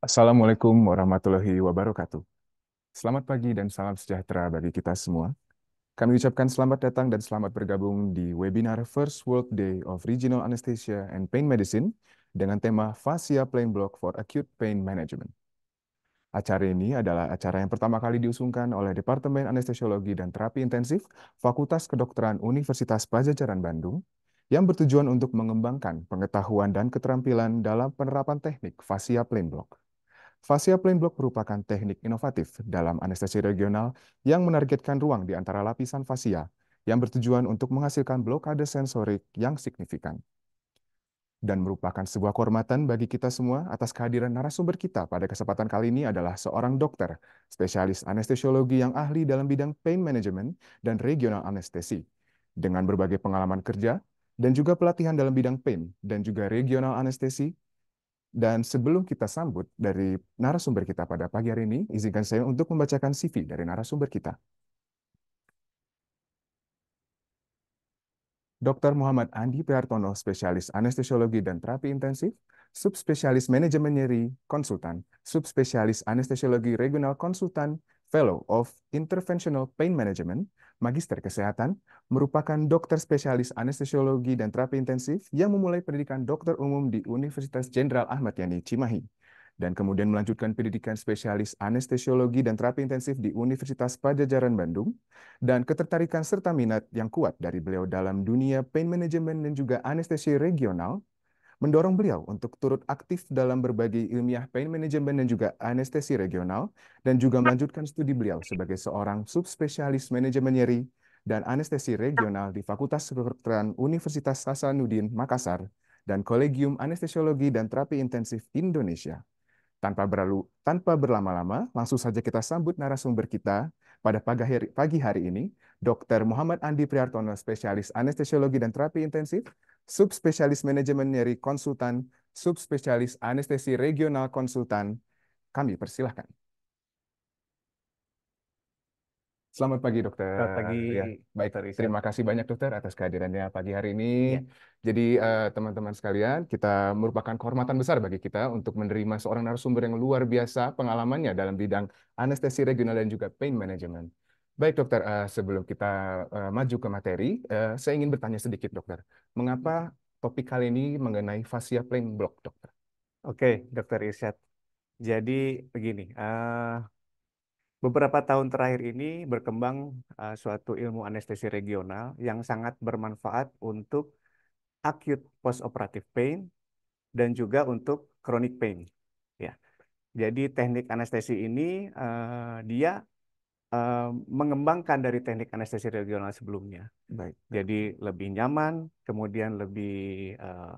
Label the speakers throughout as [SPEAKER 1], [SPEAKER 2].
[SPEAKER 1] Assalamualaikum warahmatullahi wabarakatuh. Selamat pagi dan salam sejahtera bagi kita semua. Kami ucapkan selamat datang dan selamat bergabung di webinar First World Day of Regional Anesthesia and Pain Medicine dengan tema Fascia Plain Block for Acute Pain Management. Acara ini adalah acara yang pertama kali diusungkan oleh Departemen Anestesiologi dan Terapi Intensif Fakultas Kedokteran Universitas Pajajaran Bandung yang bertujuan untuk mengembangkan pengetahuan dan keterampilan dalam penerapan teknik fascia plane block. Fascia plane block merupakan teknik inovatif dalam anestesi regional yang menargetkan ruang di antara lapisan fascia yang bertujuan untuk menghasilkan blokade sensorik yang signifikan. Dan merupakan sebuah kehormatan bagi kita semua atas kehadiran narasumber kita pada kesempatan kali ini adalah seorang dokter, spesialis anestesiologi yang ahli dalam bidang pain management dan regional anestesi. Dengan berbagai pengalaman kerja, dan juga pelatihan dalam bidang pain dan juga regional anestesi. Dan sebelum kita sambut dari narasumber kita pada pagi hari ini, izinkan saya untuk membacakan CV dari narasumber kita. Dr. Muhammad Andi Priartono, spesialis anestesiologi dan terapi intensif, subspesialis manajemen nyeri konsultan, subspesialis anestesiologi regional konsultan, Fellow of Interventional Pain Management, Magister Kesehatan, merupakan dokter spesialis anestesiologi dan terapi intensif yang memulai pendidikan dokter umum di Universitas Jenderal Ahmad Yani Cimahi dan kemudian melanjutkan pendidikan spesialis anestesiologi dan terapi intensif di Universitas Pajajaran Bandung, dan ketertarikan serta minat yang kuat dari beliau dalam dunia pain management dan juga anestesi regional mendorong beliau untuk turut aktif dalam berbagai ilmiah pain management dan juga anestesi regional, dan juga melanjutkan studi beliau sebagai seorang subspesialis manajemen nyeri dan anestesi regional di Fakultas Kedokteran Universitas Hasanuddin Makassar dan Kolegium Anestesiologi dan Terapi Intensif Indonesia. Tanpa, berlalu, tanpa berlama-lama, langsung saja kita sambut narasumber kita pada pagi hari, pagi hari ini, Dr. Muhammad Andi Priartono, spesialis anestesiologi dan terapi intensif subspesialis manajemen nyeri konsultan, subspesialis anestesi regional konsultan. Kami persilahkan. Selamat pagi dokter. Selamat pagi. Ya, baik, terima kasih banyak dokter atas kehadirannya pagi hari ini. Ya. Jadi eh, teman-teman uh, teman -teman sekalian, kita merupakan kehormatan besar bagi kita untuk menerima seorang narasumber yang luar biasa pengalamannya dalam bidang anestesi regional dan juga pain management. Baik dokter, uh, sebelum kita uh, maju ke materi, uh, saya ingin bertanya sedikit dokter. Mengapa hmm. topik kali ini mengenai fascia plane block dokter? Oke, dokter Irsyad. Jadi begini, uh,
[SPEAKER 2] beberapa tahun terakhir ini berkembang uh, suatu ilmu anestesi regional yang sangat bermanfaat untuk acute postoperative pain dan juga untuk chronic pain. Ya. Jadi teknik anestesi ini uh, dia Eh, mengembangkan dari teknik anestesi regional sebelumnya. Baik. Jadi lebih nyaman, kemudian lebih uh,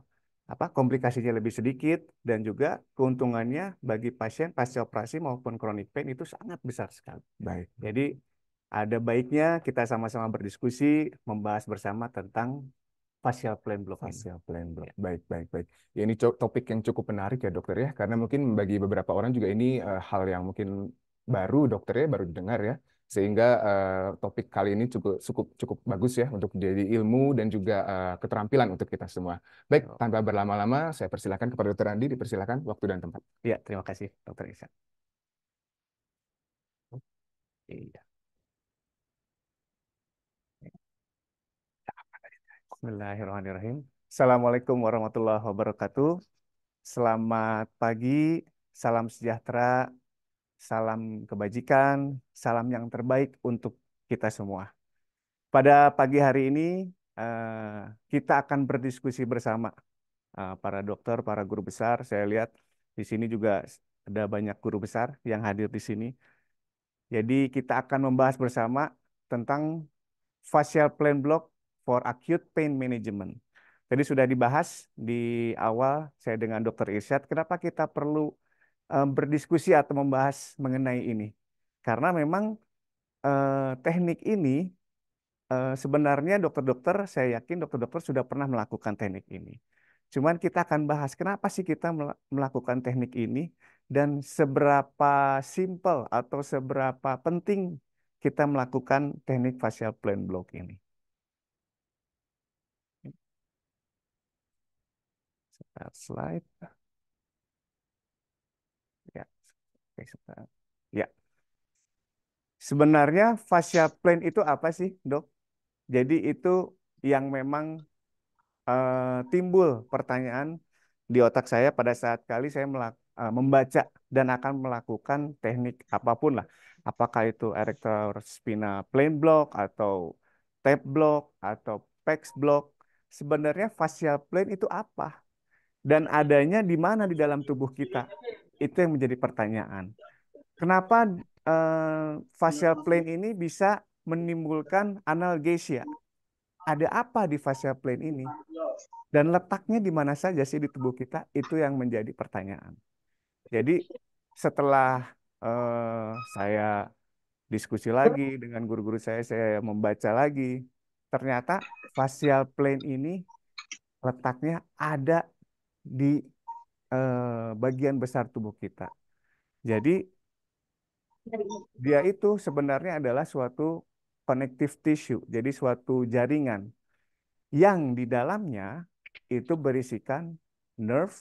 [SPEAKER 2] apa komplikasinya lebih sedikit dan juga keuntungannya bagi pasien pasca operasi maupun chronic pain itu sangat besar sekali. Baik. Jadi ada baiknya kita sama-sama berdiskusi
[SPEAKER 1] membahas bersama tentang facial plan block. Facial plan block. Ya. Baik, baik, baik. Ya ini topik yang cukup menarik ya dokter ya karena mungkin bagi beberapa orang juga ini uh, hal yang mungkin baru dokternya baru didengar ya sehingga uh, topik kali ini cukup cukup cukup bagus ya untuk jadi ilmu dan juga uh, keterampilan untuk kita semua. Baik, tanpa berlama-lama saya persilakan kepada Dokter Andi dipersilakan waktu dan tempat. Iya, terima kasih Dokter Isa. Iya.
[SPEAKER 2] Bismillahirrahmanirrahim. Assalamualaikum warahmatullahi wabarakatuh. Selamat pagi, salam sejahtera salam kebajikan, salam yang terbaik untuk kita semua. Pada pagi hari ini, eh, kita akan berdiskusi bersama eh, para dokter, para guru besar. Saya lihat di sini juga ada banyak guru besar yang hadir di sini. Jadi kita akan membahas bersama tentang facial plan block for acute pain management. Tadi sudah dibahas di awal saya dengan Dr. Irsyad, kenapa kita perlu Eh, berdiskusi atau membahas mengenai ini. Karena memang eh, teknik ini eh, sebenarnya dokter-dokter, saya yakin dokter-dokter sudah pernah melakukan teknik ini. Cuman kita akan bahas kenapa sih kita melakukan teknik ini dan seberapa simple atau seberapa penting kita melakukan teknik facial plane block ini. Slide. Ya. Sebenarnya fascia plane itu apa sih, Dok? Jadi itu yang memang uh, timbul pertanyaan di otak saya pada saat kali saya uh, membaca dan akan melakukan teknik apapun lah. Apakah itu erector spina plane block atau tap block atau pex block. Sebenarnya fascia plane itu apa? Dan adanya di mana di dalam tubuh kita? Itu yang menjadi pertanyaan. Kenapa uh, facial plane ini bisa menimbulkan analgesia? Ada apa di facial plane ini? Dan letaknya di mana saja sih di tubuh kita? Itu yang menjadi pertanyaan. Jadi setelah uh, saya diskusi lagi dengan guru-guru saya, saya membaca lagi. Ternyata facial plane ini letaknya ada di Eh, bagian besar tubuh kita. Jadi oh. dia itu sebenarnya adalah suatu connective tissue, jadi suatu jaringan yang di dalamnya itu berisikan nerve,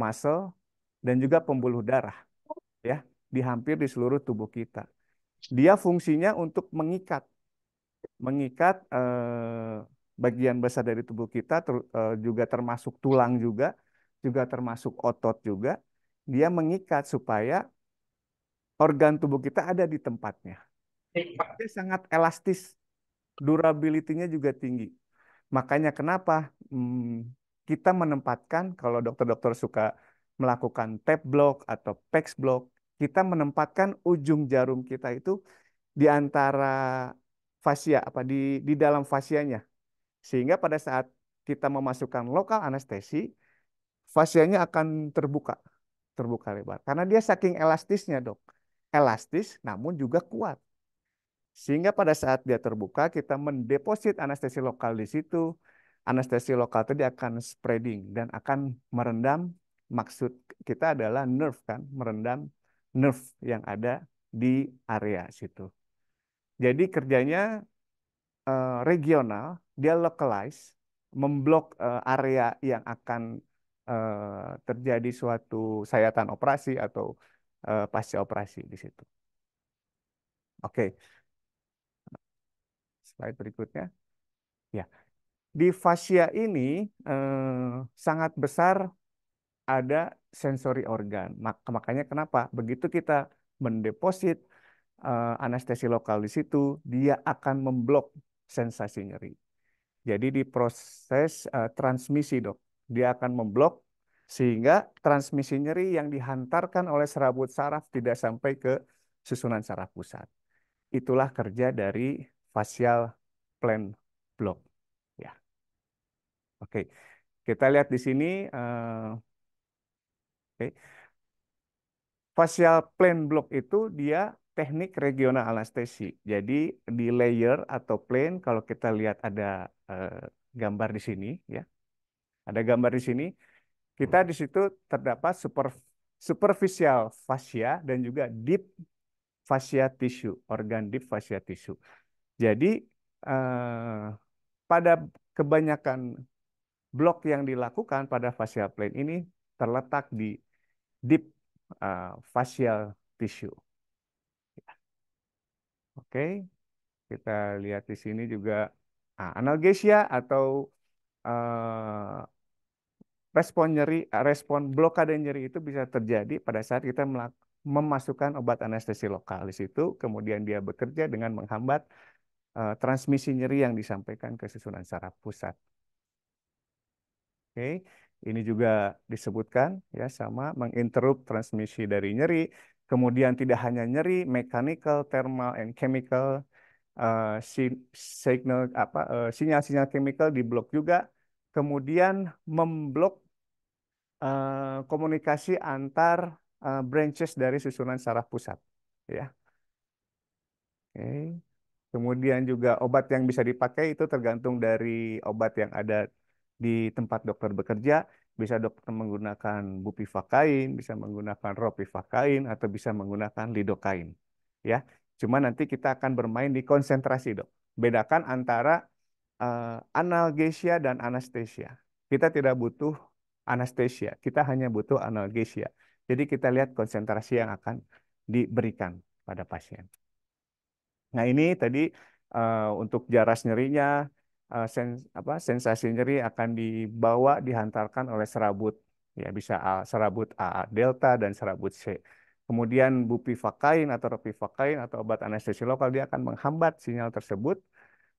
[SPEAKER 2] muscle, dan juga pembuluh darah ya di hampir di seluruh tubuh kita. Dia fungsinya untuk mengikat mengikat eh, bagian besar dari tubuh kita ter, eh, juga termasuk tulang juga juga termasuk otot juga, dia mengikat supaya organ tubuh kita ada di tempatnya. Dia sangat elastis, durability-nya juga tinggi. Makanya kenapa hmm, kita menempatkan kalau dokter-dokter suka melakukan tap block atau pex block, kita menempatkan ujung jarum kita itu di antara fascia apa di di dalam fasianya. Sehingga pada saat kita memasukkan lokal anestesi, fasianya akan terbuka, terbuka lebar. Karena dia saking elastisnya, Dok. Elastis namun juga kuat. Sehingga pada saat dia terbuka, kita mendeposit anestesi lokal di situ. Anestesi lokal tadi akan spreading dan akan merendam maksud kita adalah nerve kan, merendam nerve yang ada di area situ. Jadi kerjanya uh, regional, dia localize, memblok uh, area yang akan Eh, terjadi suatu sayatan operasi atau eh, pasca operasi di situ. Oke. Slide berikutnya. Ya. Di fascia ini eh, sangat besar ada sensori organ. Mak makanya kenapa? Begitu kita mendeposit eh, anestesi lokal di situ, dia akan memblok sensasi nyeri. Jadi di proses uh, eh, transmisi, Dok dia akan memblok sehingga transmisi nyeri yang dihantarkan oleh serabut saraf tidak sampai ke susunan saraf pusat. Itulah kerja dari facial plan block. Ya. Oke, kita lihat di sini. Eh, oke. Okay. Facial plane block itu dia teknik regional anestesi. Jadi di layer atau plane kalau kita lihat ada eh, gambar di sini ya. Ada gambar di sini. Kita hmm. di situ terdapat super, superficial fascia dan juga deep fascia tissue, organ deep fascia tissue. Jadi eh, pada kebanyakan blok yang dilakukan pada fascia plane ini terletak di deep eh, fascial facial tissue. Oke, kita lihat di sini juga ah, analgesia atau uh, respon nyeri, eh, respon blokade nyeri itu bisa terjadi pada saat kita memasukkan obat anestesi lokal di situ, kemudian dia bekerja dengan menghambat uh, transmisi nyeri yang disampaikan ke susunan saraf pusat. Oke, okay. ini juga disebutkan ya sama menginterup transmisi dari nyeri, kemudian tidak hanya nyeri, mechanical, thermal, and chemical uh, signal apa sinyal-sinyal uh, chemical diblok juga kemudian memblok uh, komunikasi antar uh, branches dari susunan saraf pusat ya oke okay. kemudian juga obat yang bisa dipakai itu tergantung dari obat yang ada di tempat dokter bekerja bisa dokter menggunakan bupivakain bisa menggunakan ropivakain atau bisa menggunakan lidokain ya cuma nanti kita akan bermain di konsentrasi dok bedakan antara uh, analgesia dan anestesia. Kita tidak butuh anestesia, kita hanya butuh analgesia. Jadi kita lihat konsentrasi yang akan diberikan pada pasien. Nah ini tadi uh, untuk jaras nyerinya, uh, eh, sens apa, sensasi nyeri akan dibawa dihantarkan oleh serabut, ya bisa A, serabut A delta dan serabut C. Kemudian bupivakain atau ropivakain atau obat anestesi lokal dia akan menghambat sinyal tersebut.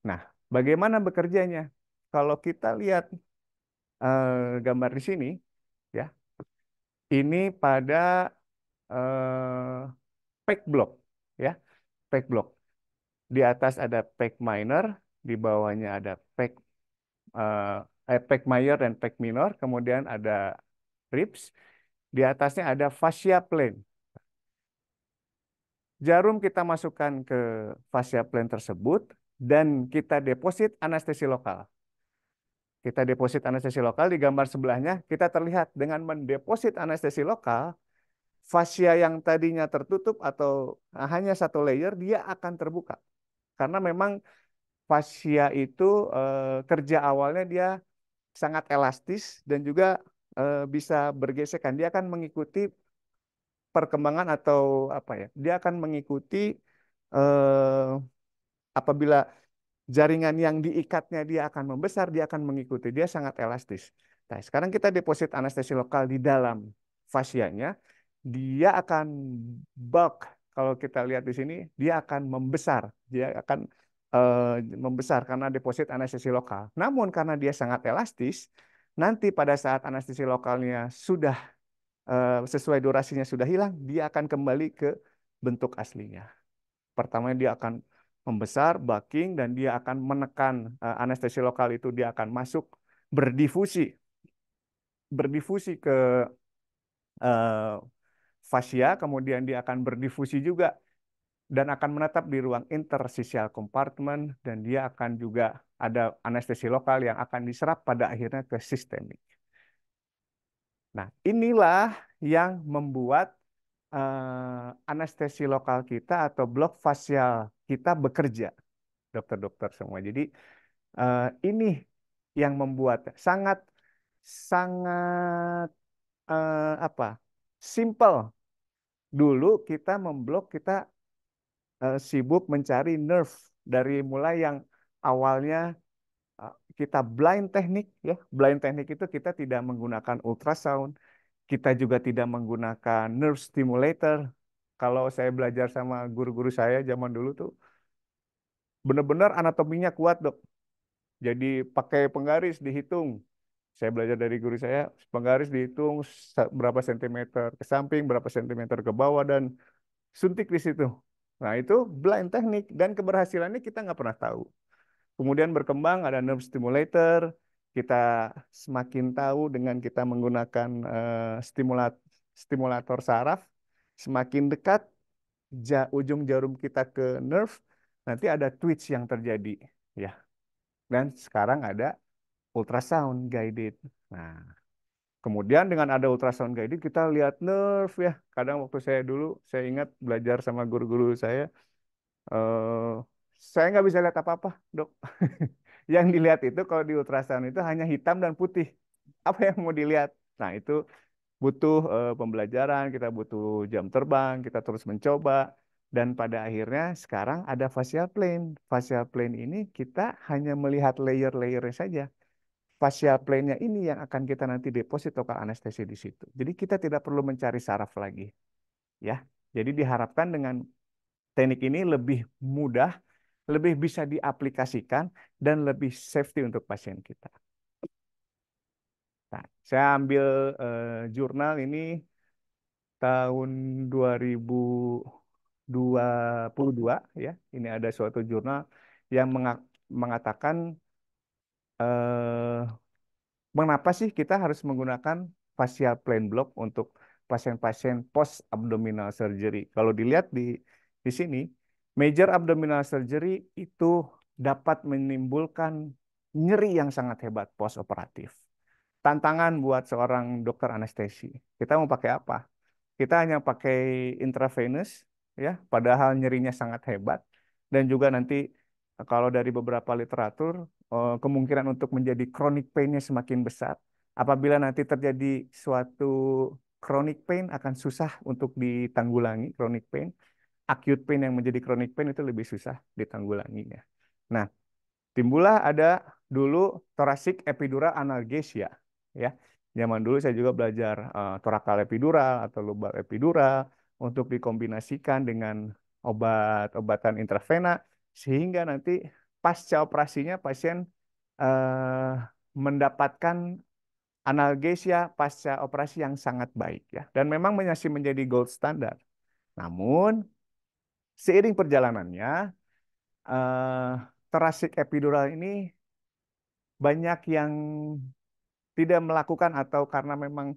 [SPEAKER 2] Nah, Bagaimana bekerjanya? Kalau kita lihat eh, gambar di sini, ya, ini pada eh, pack block, ya, pack block. Di atas ada pack minor, di bawahnya ada pack eh, eh pack major dan pack minor, kemudian ada ribs, di atasnya ada fascia plane. Jarum kita masukkan ke fascia plane tersebut, dan kita deposit anestesi lokal. Kita deposit anestesi lokal di gambar sebelahnya, kita terlihat dengan mendeposit anestesi lokal, fascia yang tadinya tertutup atau ah, hanya satu layer, dia akan terbuka. Karena memang fascia itu eh, kerja awalnya dia sangat elastis dan juga eh, bisa bergesekan. Dia akan mengikuti perkembangan atau apa ya, dia akan mengikuti eh, Apabila jaringan yang diikatnya dia akan membesar, dia akan mengikuti, dia sangat elastis. Nah, sekarang kita deposit anestesi lokal di dalam fascianya, dia akan bulk. Kalau kita lihat di sini, dia akan membesar, dia akan uh, membesar karena deposit anestesi lokal. Namun karena dia sangat elastis, nanti pada saat anestesi lokalnya sudah uh, sesuai durasinya sudah hilang, dia akan kembali ke bentuk aslinya. Pertama, dia akan membesar, bucking, dan dia akan menekan eh, anestesi lokal itu, dia akan masuk, berdifusi, berdifusi ke uh, fascia, kemudian dia akan berdifusi juga dan akan menetap di ruang interstitial compartment dan dia akan juga ada anestesi lokal yang akan diserap pada akhirnya ke sistemik. Nah, inilah yang membuat uh, anestesi lokal kita atau blok fasial kita bekerja, dokter-dokter semua. Jadi uh, ini yang membuat sangat sangat uh, apa simple dulu kita memblok kita uh, sibuk mencari nerve dari mulai yang awalnya kita blind teknik ya blind teknik itu kita tidak menggunakan ultrasound kita juga tidak menggunakan nerve stimulator kalau saya belajar sama guru-guru saya zaman dulu tuh benar-benar anatominya kuat dok. Jadi pakai penggaris dihitung. Saya belajar dari guru saya penggaris dihitung berapa sentimeter ke samping, berapa sentimeter ke bawah dan suntik di situ. Nah itu blind teknik dan keberhasilannya kita nggak pernah tahu. Kemudian berkembang ada nerve stimulator, kita semakin tahu dengan kita menggunakan uh, eh, stimulat stimulator saraf Semakin dekat ja, ujung jarum kita ke nerve, nanti ada twitch yang terjadi, ya. Dan sekarang ada ultrasound guided. Nah, kemudian dengan ada ultrasound guided kita lihat nerve ya. Kadang waktu saya dulu saya ingat belajar sama guru-guru saya, eh, saya nggak bisa lihat apa-apa, dok. yang dilihat itu kalau di ultrasound itu hanya hitam dan putih. Apa yang mau dilihat? Nah, itu butuh uh, pembelajaran, kita butuh jam terbang, kita terus mencoba. Dan pada akhirnya sekarang ada facial plane. Facial plane ini kita hanya melihat layer-layernya saja. Facial plane-nya ini yang akan kita nanti deposit lokal anestesi di situ. Jadi kita tidak perlu mencari saraf lagi. ya. Jadi diharapkan dengan teknik ini lebih mudah, lebih bisa diaplikasikan, dan lebih safety untuk pasien kita. Nah, saya ambil uh, jurnal ini tahun 2022 ya. Ini ada suatu jurnal yang mengatakan uh, mengapa sih kita harus menggunakan facial plain block untuk pasien-pasien post abdominal surgery. Kalau dilihat di di sini, major abdominal surgery itu dapat menimbulkan nyeri yang sangat hebat post operatif tantangan buat seorang dokter anestesi. Kita mau pakai apa? Kita hanya pakai intravenous, ya, padahal nyerinya sangat hebat. Dan juga nanti kalau dari beberapa literatur, eh, kemungkinan untuk menjadi chronic pain-nya semakin besar. Apabila nanti terjadi suatu chronic pain akan susah untuk ditanggulangi chronic pain. Acute pain yang menjadi chronic pain itu lebih susah ditanggulanginya. Nah, timbullah ada dulu thoracic epidural analgesia ya. Zaman dulu saya juga belajar uh, eh, torakal epidural atau lubal epidural untuk dikombinasikan dengan obat-obatan intravena sehingga nanti pasca operasinya pasien uh, mendapatkan analgesia pasca operasi yang sangat baik ya dan memang masih menjadi gold standard. Namun seiring perjalanannya uh, eh, terasik epidural ini banyak yang tidak melakukan atau karena memang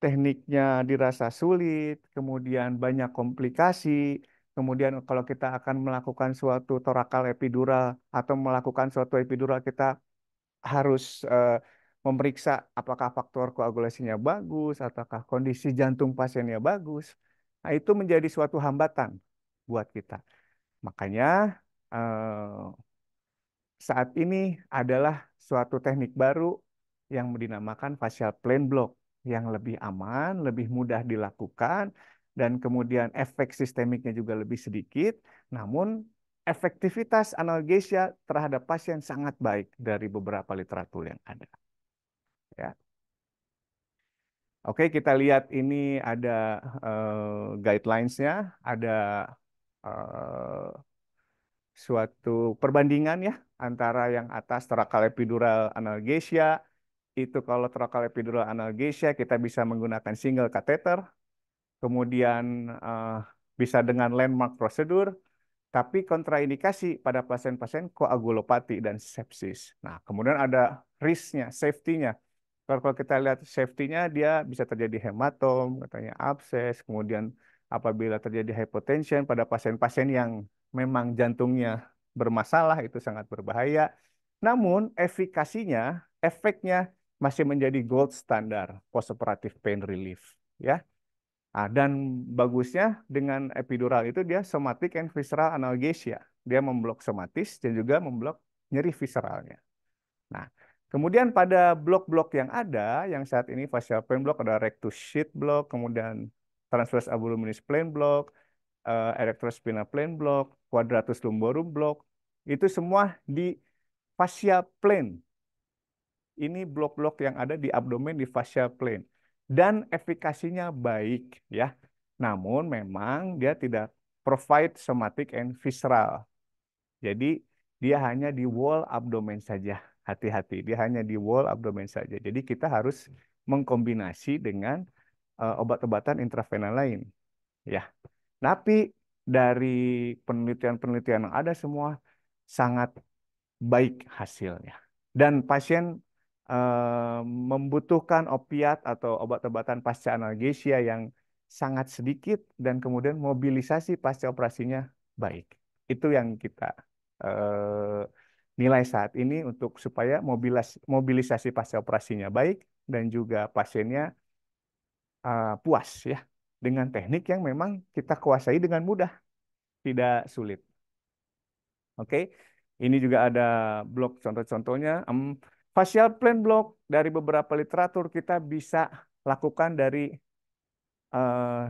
[SPEAKER 2] tekniknya dirasa sulit, kemudian banyak komplikasi, kemudian kalau kita akan melakukan suatu torakal epidural atau melakukan suatu epidural kita harus uh, memeriksa apakah faktor koagulasinya bagus, ataukah kondisi jantung pasiennya bagus. Nah, itu menjadi suatu hambatan buat kita. Makanya eh, saat ini adalah suatu teknik baru yang dinamakan facial plane block yang lebih aman, lebih mudah dilakukan, dan kemudian efek sistemiknya juga lebih sedikit. Namun efektivitas analgesia terhadap pasien sangat baik dari beberapa literatur yang ada. Ya. Oke, kita lihat ini ada uh, guidelines-nya, ada uh, suatu perbandingan ya antara yang atas terakal epidural analgesia, itu kalau trokal epidural analgesia kita bisa menggunakan single catheter, kemudian uh, bisa dengan landmark prosedur, tapi kontraindikasi pada pasien-pasien koagulopati dan sepsis. Nah, kemudian ada risknya, safety-nya. Kalau kita lihat safety-nya, dia bisa terjadi hematom, katanya abses, kemudian apabila terjadi hypotension pada pasien-pasien yang memang jantungnya bermasalah, itu sangat berbahaya. Namun, efikasinya, efeknya masih menjadi gold standar postoperative pain relief ya. Nah, dan bagusnya dengan epidural itu dia somatic and visceral analgesia. Dia memblok somatis dan juga memblok nyeri visceralnya. Nah, kemudian pada blok-blok yang ada, yang saat ini facial pain block ada rectus sheath block, kemudian transverse abdominis plain block, uh, eh, erectrospinal plain block, quadratus lumborum block, itu semua di fascia plane ini blok-blok yang ada di abdomen di fascia plane dan efikasinya baik ya. Namun memang dia tidak provide somatic and visceral. Jadi dia hanya di wall abdomen saja. Hati-hati, dia hanya di wall abdomen saja. Jadi kita harus mengkombinasi dengan uh, obat-obatan intravena lain. Ya. Tapi dari penelitian-penelitian yang ada semua sangat baik hasilnya. Dan pasien Eh, membutuhkan opiat atau obat-obatan pasca analgesia yang sangat sedikit dan kemudian mobilisasi pasca operasinya baik. Itu yang kita uh, nilai saat ini untuk supaya mobilis mobilisasi pasca operasinya baik dan juga pasiennya uh, puas ya dengan teknik yang memang kita kuasai dengan mudah, tidak sulit. Oke, ini juga ada blok contoh-contohnya. Um, Facial plane block dari beberapa literatur kita bisa lakukan dari eh,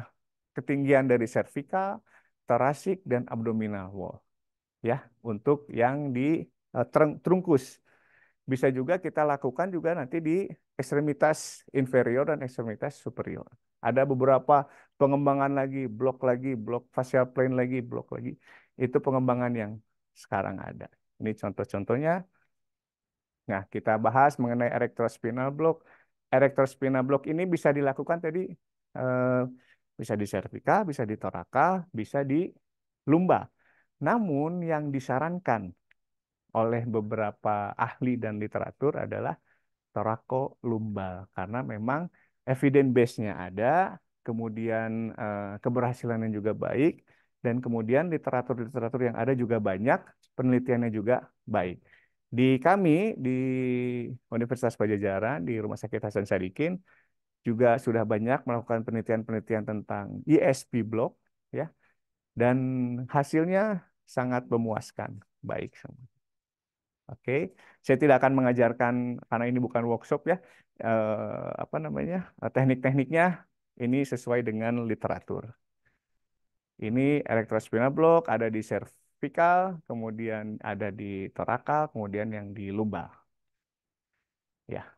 [SPEAKER 2] ketinggian dari cervical, torasik dan abdominal wall. Ya, untuk yang di eh, trungkus. Bisa juga kita lakukan juga nanti di ekstremitas inferior dan ekstremitas superior. Ada beberapa pengembangan lagi, blok lagi, blok facial plane lagi, blok lagi. Itu pengembangan yang sekarang ada. Ini contoh-contohnya. Nah, kita bahas mengenai elektrospinal block. Elektrospinal block ini bisa dilakukan tadi eh, bisa di cervical, bisa di torakal, bisa di lumba. Namun yang disarankan oleh beberapa ahli dan literatur adalah torako lumbal, karena memang evidence base-nya ada, kemudian eh, keberhasilannya juga baik dan kemudian literatur-literatur yang ada juga banyak, penelitiannya juga baik. Di kami di Universitas Pajajaran di Rumah Sakit Hasan Sadikin juga sudah banyak melakukan penelitian-penelitian tentang ISP e block ya. Dan hasilnya sangat memuaskan, baik semua. Oke, saya tidak akan mengajarkan karena ini bukan workshop ya. Eh, apa namanya? teknik-tekniknya ini sesuai dengan literatur. Ini elektrospinal block ada di serve cervical, kemudian ada di torakal, kemudian yang di lumbar. Ya.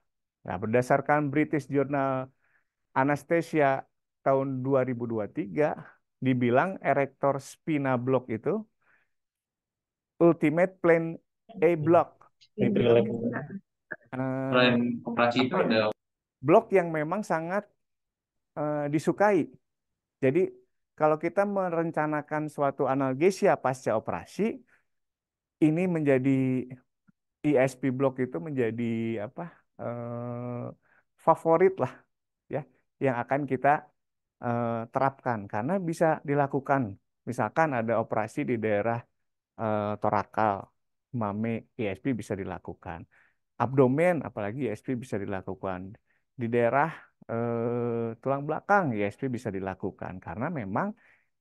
[SPEAKER 2] Nah, berdasarkan British Journal Anastasia tahun 2023 dibilang erector spina block itu ultimate plan A block. uh, operasi blok yang memang sangat uh, disukai. Jadi kalau kita merencanakan suatu analgesia pasca operasi, ini menjadi ISP block itu menjadi apa eh, favorit lah ya yang akan kita eh, terapkan karena bisa dilakukan. Misalkan ada operasi di daerah eh, torakal, mame ISP bisa dilakukan. Abdomen apalagi ISP bisa dilakukan. Di daerah Eh, tulang belakang ISP ya, bisa dilakukan karena memang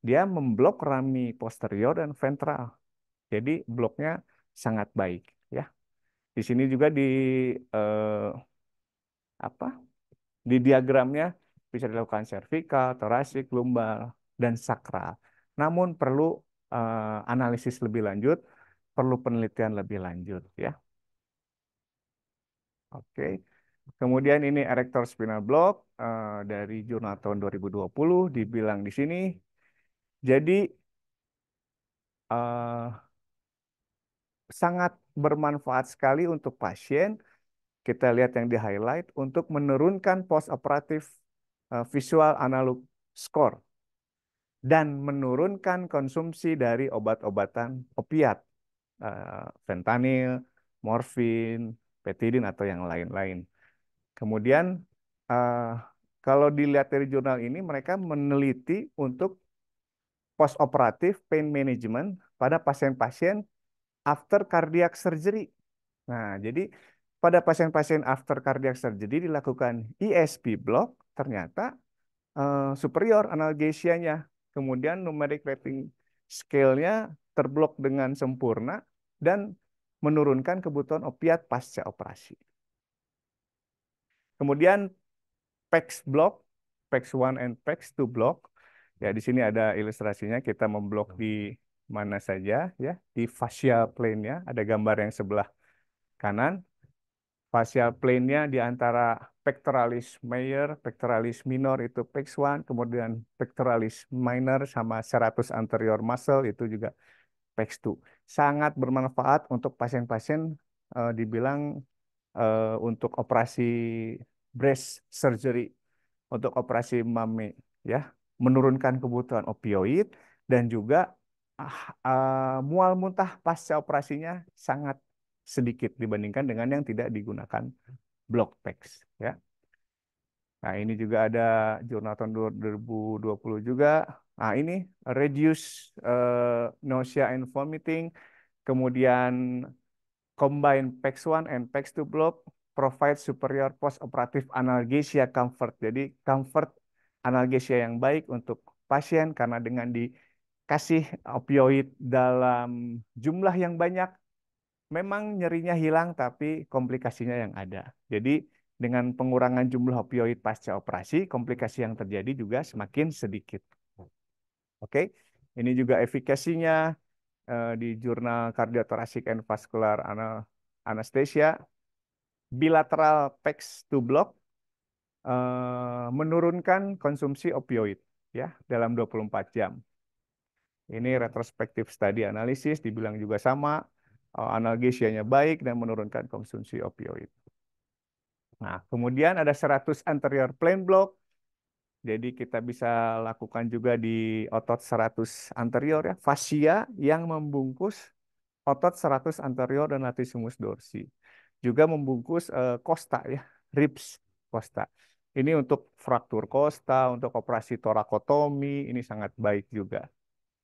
[SPEAKER 2] dia memblok rami posterior dan ventral. Jadi bloknya sangat baik ya. Di sini juga di eh, apa? Di diagramnya bisa dilakukan cervical, torasik, lumbar dan sakral. Namun perlu eh, analisis lebih lanjut, perlu penelitian lebih lanjut ya. Oke. Okay. Kemudian ini erector spinal block uh, dari jurnal tahun 2020 dibilang di sini. Jadi uh, sangat bermanfaat sekali untuk pasien. Kita lihat yang di highlight untuk menurunkan operatif uh, eh, visual analog score dan menurunkan konsumsi dari obat-obatan opiat, uh, fentanyl, morfin, petidin atau yang lain-lain. Kemudian uh, kalau dilihat dari jurnal ini mereka meneliti untuk post operatif pain management pada pasien-pasien after cardiac surgery. Nah, jadi pada pasien-pasien after cardiac surgery dilakukan ESP block ternyata uh, superior analgesianya. Kemudian numeric rating scale-nya terblok dengan sempurna dan menurunkan kebutuhan opiat pasca operasi. Kemudian PEX block, PEX one and PEX two block. Ya, di sini ada ilustrasinya kita memblok di mana saja ya, di facial plane-nya ada gambar yang sebelah kanan. Facial plane-nya di antara pectoralis major, pectoralis minor itu PEX one. kemudian pectoralis minor sama serratus anterior muscle itu juga PEX two. Sangat bermanfaat untuk pasien-pasien uh, dibilang uh, untuk operasi breast surgery untuk operasi mami ya menurunkan kebutuhan opioid dan juga uh, uh, mual muntah pasca operasinya sangat sedikit dibandingkan dengan yang tidak digunakan block packs ya. Nah, ini juga ada jurnal tahun 2020 juga. Nah, ini reduce uh, nausea and vomiting, kemudian combine PAX1 and PAX2 block provide superior postoperative analgesia comfort. Jadi comfort analgesia yang baik untuk pasien karena dengan dikasih opioid dalam jumlah yang banyak, memang nyerinya hilang tapi komplikasinya yang ada. Jadi dengan pengurangan jumlah opioid pasca operasi, komplikasi yang terjadi juga semakin sedikit. Oke, ini juga efikasinya eh, di jurnal Cardiothoracic and Vascular Anesthesia bilateral PEX to block uh, menurunkan konsumsi opioid ya dalam 24 jam. Ini retrospektif study analisis dibilang juga sama eh, analgesianya baik dan menurunkan konsumsi opioid. Nah, kemudian ada 100 anterior plain block. Jadi kita bisa lakukan juga di otot 100 anterior ya, fascia yang membungkus otot 100 anterior dan latissimus dorsi juga membungkus uh, costa ya, ribs costa. Ini untuk fraktur costa, untuk operasi torakotomi, ini sangat baik juga.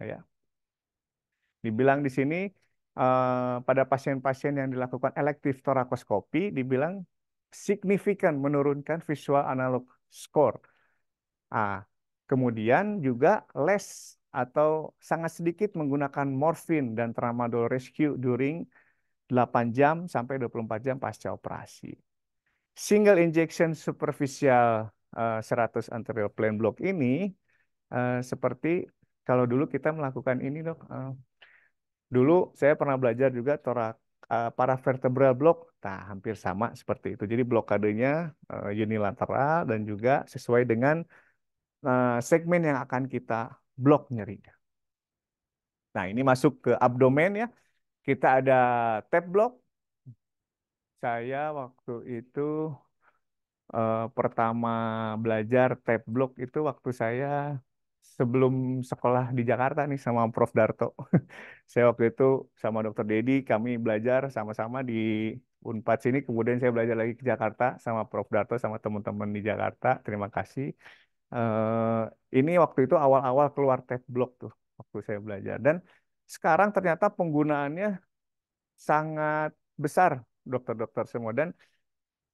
[SPEAKER 2] Ya. Dibilang di sini uh, pada pasien-pasien yang dilakukan elektif torakoskopi, dibilang signifikan menurunkan visual analog score. Ah, kemudian juga less atau sangat sedikit menggunakan morfin dan tramadol rescue during 8 jam sampai 24 jam pasca operasi. Single injection superficial uh, 100 anterior plane block ini uh, seperti kalau dulu kita melakukan ini dok. Uh, dulu saya pernah belajar juga torak uh, paravertebral block. Nah, hampir sama seperti itu. Jadi blokadenya uh, unilateral dan juga sesuai dengan uh, segmen yang akan kita blok nyerinya. Nah, ini masuk ke abdomen ya. Kita ada tab block. Saya waktu itu eh, pertama belajar tab block itu waktu saya sebelum sekolah di Jakarta nih sama Prof. Darto. saya waktu itu sama Dr. Dedi kami belajar sama-sama di Unpad sini. Kemudian saya belajar lagi ke Jakarta sama Prof. Darto sama teman-teman di Jakarta. Terima kasih. Uh, ini waktu itu awal-awal keluar tab block tuh waktu saya belajar dan sekarang ternyata penggunaannya sangat besar dokter-dokter semua dan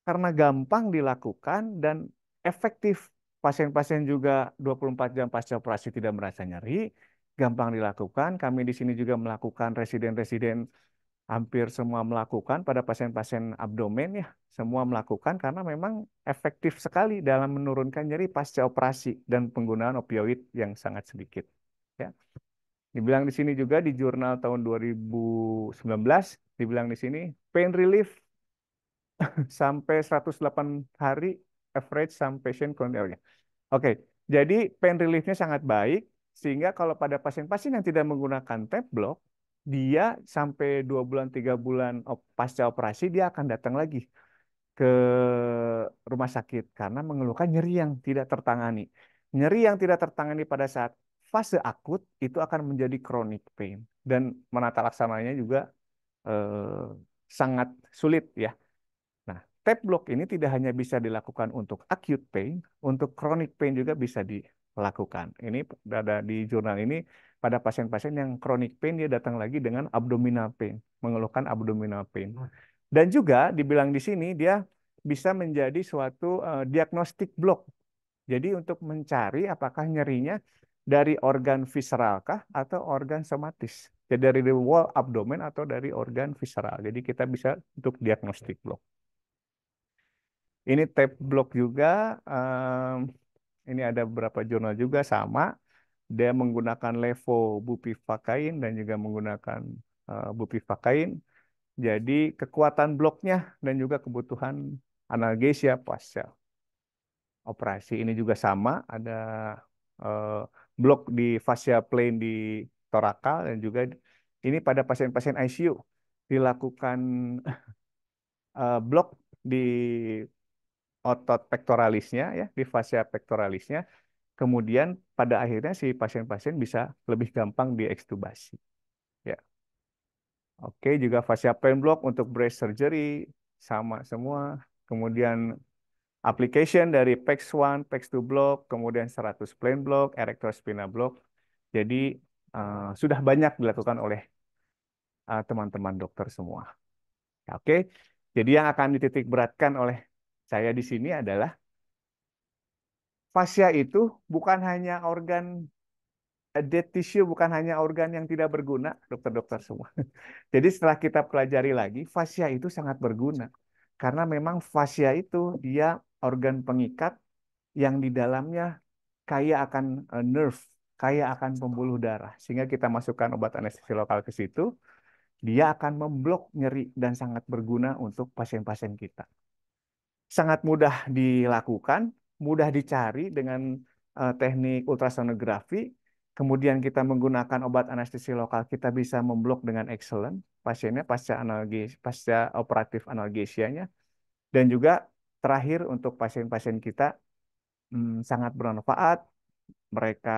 [SPEAKER 2] karena gampang dilakukan dan efektif pasien-pasien juga 24 jam pasca operasi tidak merasa nyeri gampang dilakukan kami di sini juga melakukan residen-residen hampir semua melakukan pada pasien-pasien abdomen ya semua melakukan karena memang efektif sekali dalam menurunkan nyeri pasca operasi dan penggunaan opioid yang sangat sedikit ya Dibilang di sini juga di jurnal tahun 2019, dibilang di sini pain relief sampai 108 hari average some patient Oke, okay. jadi pain reliefnya sangat baik sehingga kalau pada pasien-pasien yang tidak menggunakan tab block, dia sampai 2 bulan 3 bulan pasca operasi dia akan datang lagi ke rumah sakit karena mengeluhkan nyeri yang tidak tertangani. Nyeri yang tidak tertangani pada saat fase akut itu akan menjadi chronic pain dan menata laksananya juga eh, sangat sulit ya. Nah, tap block ini tidak hanya bisa dilakukan untuk acute pain, untuk chronic pain juga bisa dilakukan. Ini ada di jurnal ini pada pasien-pasien yang chronic pain dia datang lagi dengan abdominal pain, mengeluhkan abdominal pain. Hmm. Dan juga dibilang di sini dia bisa menjadi suatu uh, diagnostik blok. Jadi untuk mencari apakah nyerinya dari organ visceralkah atau organ somatis? Jadi dari wall abdomen atau dari organ visceral. Jadi kita bisa untuk diagnostik blok. Ini tape blok juga. ini ada beberapa jurnal juga sama. Dia menggunakan levo bupivakain dan juga menggunakan uh, Jadi kekuatan bloknya dan juga kebutuhan analgesia pasca operasi ini juga sama. Ada blok di fascia plane di torakal dan juga ini pada pasien-pasien ICU dilakukan uh, eh, blok di otot pectoralisnya ya di fascia pectoralisnya kemudian pada akhirnya si pasien-pasien bisa lebih gampang diekstubasi ya oke juga fascia plane block untuk breast surgery sama semua kemudian application dari PEX1, PEX2 block, kemudian 100 plane block, Erector spinner block. Jadi uh, sudah banyak dilakukan oleh eh, teman-teman uh, dokter semua. Oke, okay? jadi yang akan dititik beratkan oleh saya di sini adalah fascia itu bukan hanya organ eh, dead tissue, bukan hanya organ yang tidak berguna, dokter-dokter semua. Jadi setelah kita pelajari lagi, fascia itu sangat berguna karena memang fascia itu dia organ pengikat yang di dalamnya kaya akan eh, nerve, kaya akan pembuluh darah. Sehingga kita masukkan obat anestesi lokal ke situ, dia akan memblok nyeri dan sangat berguna untuk pasien-pasien kita. Sangat mudah dilakukan, mudah dicari dengan eh, teknik ultrasonografi. Kemudian kita menggunakan obat anestesi lokal, kita bisa memblok dengan excellent pasiennya pasca analgesi, pasca operatif analgesianya dan juga terakhir untuk pasien-pasien kita hmm, sangat bermanfaat. Mereka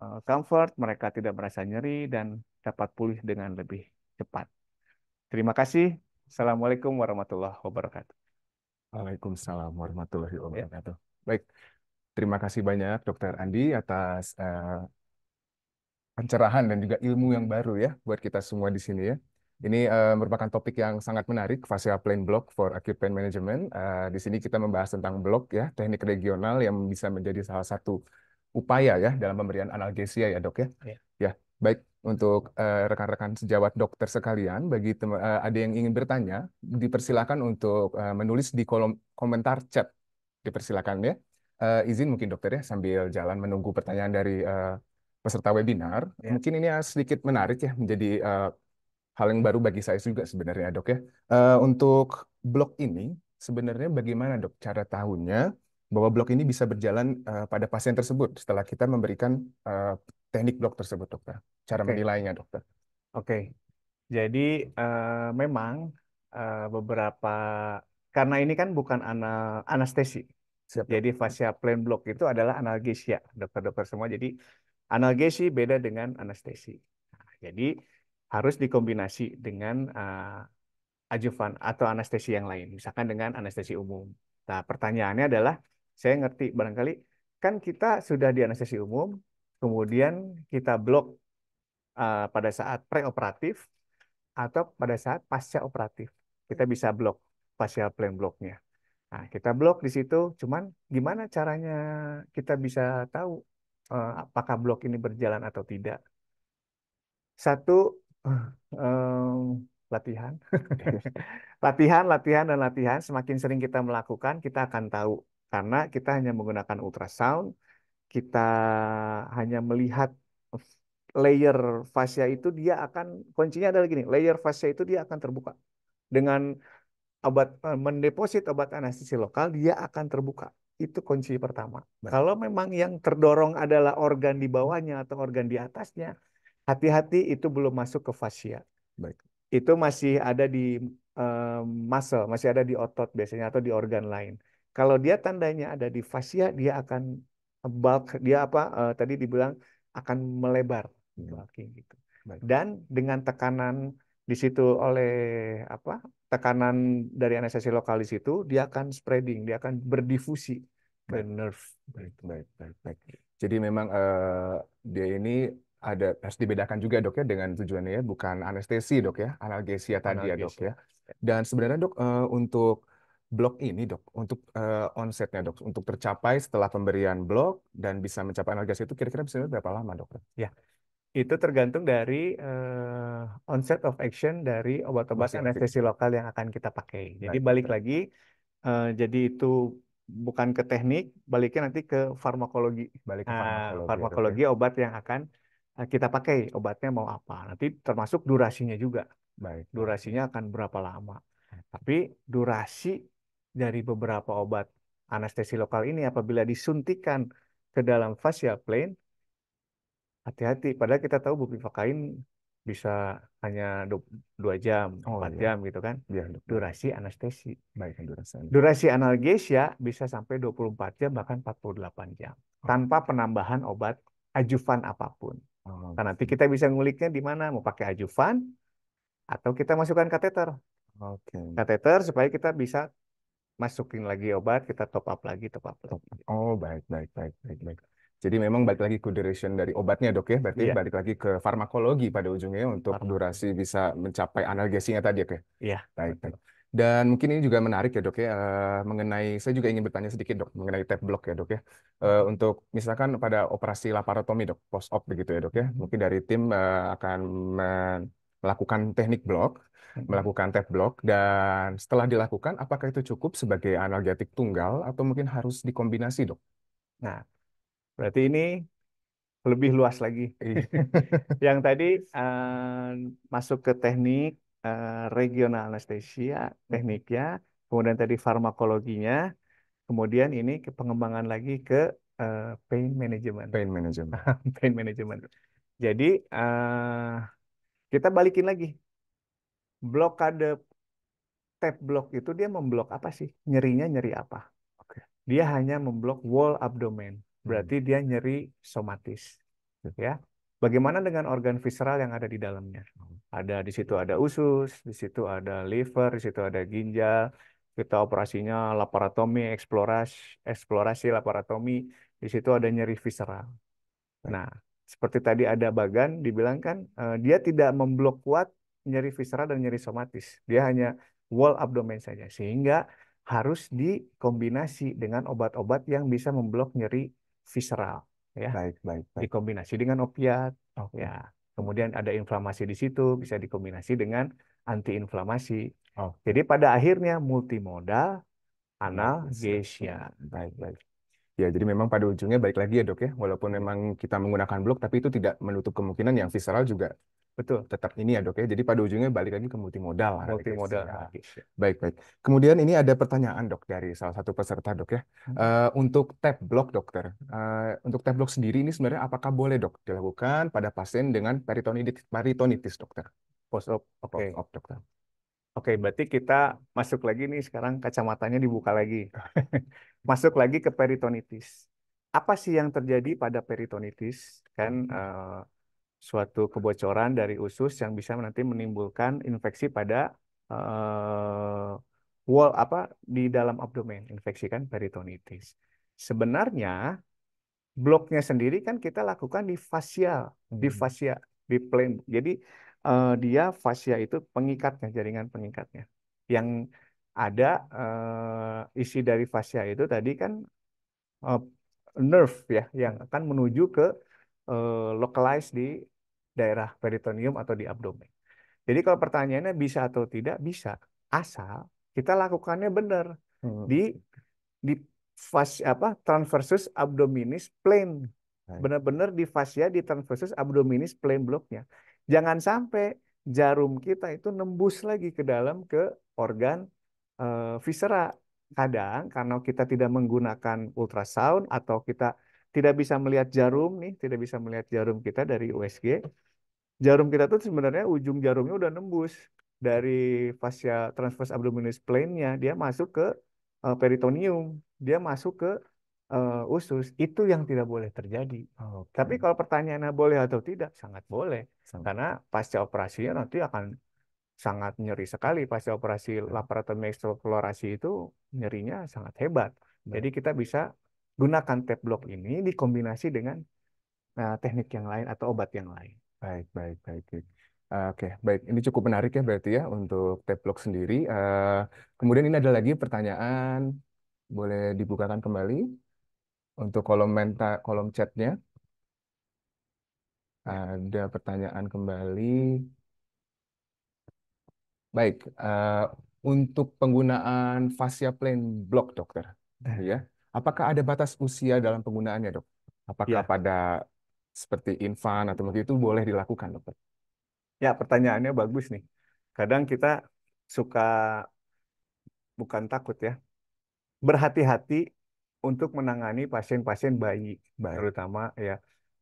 [SPEAKER 2] eh, comfort, mereka tidak merasa nyeri dan dapat pulih dengan lebih cepat. Terima kasih. Assalamualaikum warahmatullahi wabarakatuh.
[SPEAKER 1] Waalaikumsalam warahmatullahi ya. wabarakatuh. Ya. Baik. Terima kasih banyak Dokter Andi atas uh, pencerahan dan juga ilmu yang baru ya buat kita semua di sini ya. Ini uh, merupakan topik yang sangat menarik, fascia plane block for acute pain management. Uh, di sini kita membahas tentang block ya, teknik regional yang bisa menjadi salah satu upaya ya dalam pemberian analgesia ya dok ya. Ya, ya baik untuk eh, rekan-rekan uh, sejawat dokter sekalian, bagi uh, ada yang ingin bertanya, dipersilakan untuk uh, menulis di kolom komentar chat, dipersilakan ya. Uh, izin mungkin dokter ya sambil jalan menunggu pertanyaan dari uh, peserta webinar. Ya. Mungkin ini sedikit menarik ya menjadi uh, hal yang baru bagi saya juga sebenarnya dok ya. Uh, untuk blok ini sebenarnya bagaimana dok cara tahunya bahwa blok ini bisa berjalan uh, pada pasien tersebut setelah kita memberikan uh, teknik blok tersebut dokter. Ya? Cara okay. menilainya dokter. Oke. Okay.
[SPEAKER 2] Jadi uh, memang uh, beberapa karena ini kan bukan ana, anestesi. Siap. Jadi fascia plain block itu adalah analgesia dokter-dokter semua. Jadi analgesi beda dengan anestesi. Nah, jadi harus dikombinasi dengan uh, eh, ajuvan atau anestesi yang lain, misalkan dengan anestesi umum. Nah, pertanyaannya adalah, saya ngerti barangkali kan kita sudah di anestesi umum, kemudian kita blok uh, eh, pada saat preoperatif atau pada saat pasca operatif. Kita bisa blok pasca plan bloknya. Nah, kita blok di situ, cuman gimana caranya kita bisa tahu uh, apakah blok ini berjalan atau tidak? Satu, Um, latihan. latihan, latihan, dan latihan. Semakin sering kita melakukan, kita akan tahu. Karena kita hanya menggunakan ultrasound, kita hanya melihat layer fascia itu, dia akan, kuncinya adalah gini, layer fascia itu dia akan terbuka. Dengan obat eh, mendeposit obat anestesi lokal, dia akan terbuka. Itu kunci pertama. Baik. Kalau memang yang terdorong adalah organ di bawahnya atau organ di atasnya, Hati-hati itu belum masuk ke fascia. Baik. Itu masih ada di um, muscle, masih ada di otot biasanya atau di organ lain. Kalau dia tandanya ada di fascia, dia akan bulk, dia apa uh, tadi dibilang akan melebar, bulking hmm. gitu. Baik. Dan dengan tekanan di situ oleh apa tekanan dari
[SPEAKER 1] anestesi lokal di situ, dia
[SPEAKER 2] akan spreading, dia akan berdifusi ke nerve. Baik,
[SPEAKER 1] baik, baik, baik. Jadi memang uh, dia ini ada harus dibedakan juga dok ya dengan tujuannya ya, bukan anestesi dok ya analgesia tadi analgesia. ya dok ya dan sebenarnya dok uh, untuk blok ini dok untuk uh, onsetnya dok untuk tercapai setelah pemberian blok dan bisa mencapai analgesia itu kira-kira bisa berapa lama dok ya itu tergantung dari
[SPEAKER 2] uh, onset of action dari obat-obat anestesi lokal yang akan kita pakai jadi nah, balik lagi uh, jadi itu bukan ke teknik baliknya nanti ke farmakologi balik ke farmakologi, uh, farmakologi ya. ya. obat yang akan Eh, kita pakai obatnya mau apa. Nanti termasuk durasinya juga. Baik. Durasinya akan berapa lama. Tapi durasi dari beberapa obat anestesi lokal ini apabila disuntikan ke dalam fascia plane, hati-hati. Padahal kita tahu bupivacain bisa hanya dua jam, oh, iya. jam gitu kan. Ya, durasi anestesi.
[SPEAKER 1] Baik, durasi. Durasi
[SPEAKER 2] analgesia bisa sampai 24 jam bahkan 48 jam oh. tanpa penambahan obat ajuvan apapun. Oh, nah, nanti kita bisa nguliknya di mana, mau pakai ajuvan atau kita masukkan kateter. Oke. Okay. Kateter supaya
[SPEAKER 1] kita bisa masukin lagi obat, kita top up lagi, top up lagi. Oh, baik, baik, baik, baik, baik. Jadi memang balik lagi ke duration dari obatnya dok ya, berarti yeah. balik lagi ke farmakologi pada ujungnya untuk durasi bisa mencapai analgesinya tadi ya. Iya. Yeah. Baik, baik. Dan mungkin ini juga menarik ya dok ya, eh, mengenai, saya juga ingin bertanya sedikit dok, mengenai tab block ya dok ya. Eh, hmm. untuk misalkan pada operasi laparotomi dok, post-op begitu ya dok ya, mungkin dari tim eh, akan melakukan teknik block hmm. melakukan tab block, dan setelah dilakukan apakah itu cukup sebagai analgetik tunggal atau mungkin harus dikombinasi dok? Nah, berarti ini lebih luas lagi. Iya.
[SPEAKER 2] yang tadi uh, masuk ke teknik Eh, regional anestesia tekniknya, kemudian tadi farmakologinya, kemudian ini ke pengembangan lagi ke uh, pain management. Pain management. pain management. Jadi uh, kita balikin lagi blokade tap block itu dia memblok apa sih? Nyerinya nyeri apa? Okay. Dia hanya memblok wall abdomen. Berarti hmm. dia nyeri somatis, ya. Bagaimana dengan organ visceral yang ada di dalamnya? Ada di situ ada usus, di situ ada liver, di situ ada ginjal. Kita operasinya laparotomi, eksplorasi, eksplorasi laparotomi. Di situ ada nyeri visceral. Nah, seperti tadi ada Bagan dibilang kan eh, dia tidak memblok kuat nyeri visceral dan nyeri somatis. Dia hanya wall abdomen saja sehingga harus dikombinasi dengan obat-obat yang bisa memblok nyeri visceral ya. Baik, baik, baik. Dikombinasi dengan opiat. Oh, Ya. Kemudian ada inflamasi di situ, bisa dikombinasi dengan antiinflamasi. Oh. Jadi pada akhirnya
[SPEAKER 1] multimodal
[SPEAKER 2] analgesia.
[SPEAKER 1] Baik, baik. Ya, jadi memang pada ujungnya baik lagi ya dok ya, walaupun memang kita menggunakan blok, tapi itu tidak menutup kemungkinan yang visceral juga Betul. Tetap ini ya dok ya. Jadi pada ujungnya balik lagi ke multimodal. Gitu multimodal. Ya. Baik baik. Kemudian ini ada pertanyaan dok dari salah satu peserta dok ya. Uh, untuk tap block dokter, uh, untuk tap block sendiri ini sebenarnya apakah boleh dok dilakukan pada pasien dengan peritonitis, peritonitis dokter? Post op, op, okay. op, op dokter.
[SPEAKER 2] Oke, okay, berarti kita masuk lagi nih sekarang kacamatanya dibuka lagi. masuk lagi ke peritonitis. Apa sih yang terjadi pada peritonitis? Kan uh, suatu kebocoran dari usus yang bisa nanti menimbulkan infeksi pada uh, wall apa di dalam abdomen, infeksi kan peritonitis. Sebenarnya bloknya sendiri kan kita lakukan di fascia, di hmm. fascia, di plane. Jadi uh, dia fascia itu pengikatnya, jaringan pengikatnya. Yang ada uh, isi dari fascia itu tadi kan uh, nerve ya yang akan menuju ke uh, localize di daerah peritoneum atau di abdomen. Jadi kalau pertanyaannya bisa atau tidak bisa, asal kita lakukannya benar hmm. di di fas, apa transversus abdominis plane. Benar-benar di fascia di transversus abdominis plane bloknya. Jangan sampai jarum kita itu nembus lagi ke dalam ke organ eh, visera visera. Kadang karena kita tidak menggunakan ultrasound atau kita tidak bisa melihat jarum nih, tidak bisa melihat jarum kita dari USG, jarum kita tuh sebenarnya ujung jarumnya udah nembus dari fascia transverse abdominis plane-nya dia masuk ke uh, peritoneum, dia masuk ke uh, usus. Itu yang tidak boleh terjadi. okay. Tapi kalau pertanyaannya boleh atau tidak, sangat boleh. Sangat. Karena pasca operasinya nanti akan sangat nyeri sekali pasca operasi iya. laparotomi eksplorasi itu nyerinya sangat hebat. Iya. Jadi kita bisa gunakan tape block ini dikombinasi dengan uh, teknik yang lain atau obat yang lain.
[SPEAKER 1] Baik, baik, baik. baik. Uh, Oke, baik. Ini cukup menarik ya berarti ya untuk tablog sendiri. Uh, kemudian ini ada lagi pertanyaan, boleh dibukakan kembali untuk kolom menta, kolom chatnya. Ada pertanyaan kembali. Baik, uh, untuk penggunaan fascia plane block, dokter, nah. ya. Apakah ada batas usia dalam penggunaannya, dok? Apakah ya. pada seperti infan atau begitu itu boleh dilakukan dokter? Ya pertanyaannya bagus nih. Kadang kita suka
[SPEAKER 2] bukan takut ya, berhati-hati untuk menangani pasien-pasien bayi, bayi, terutama ya